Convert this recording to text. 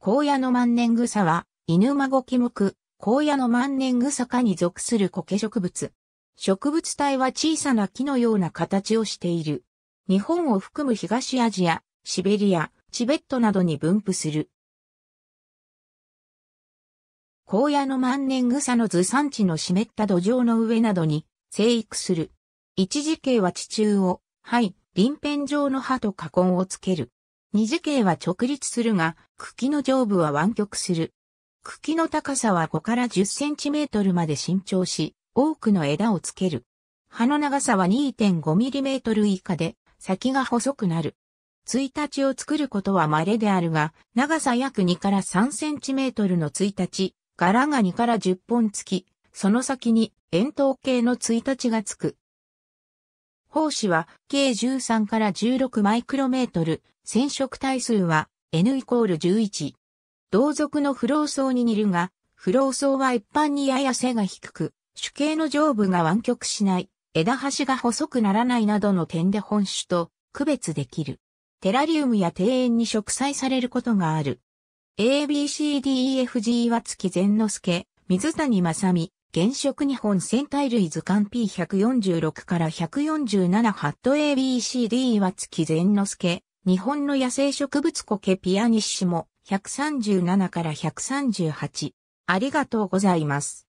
荒野の万年草は、犬孫木目、荒野の万年草科に属する苔植物。植物体は小さな木のような形をしている。日本を含む東アジア、シベリア、チベットなどに分布する。荒野の万年草の図産地の湿った土壌の上などに生育する。一時系は地中を、灰、鱗片状の葉と花根をつける。二次形は直立するが、茎の上部は湾曲する。茎の高さは5から10センチメートルまで伸長し、多くの枝をつける。葉の長さは2.5ミリメートル以下で、先が細くなる。1日を作ることは稀であるが、長さ約2から3センチメートルの1日、柄が2から10本付き、その先に円筒形の1日がつく。胞子は計13から16マイクロメートル、染色体数は N イコール11。同族の不老層に似るが、不老層は一般にやや背が低く、主形の上部が湾曲しない、枝端が細くならないなどの点で本種と区別できる。テラリウムや庭園に植栽されることがある。ABCDEFG は月善之助、水谷正美、原色日本戦隊類図鑑 P146 から147ハット ABCD は月善之助、日本の野生植物コケピアニッシモ137から138。ありがとうございます。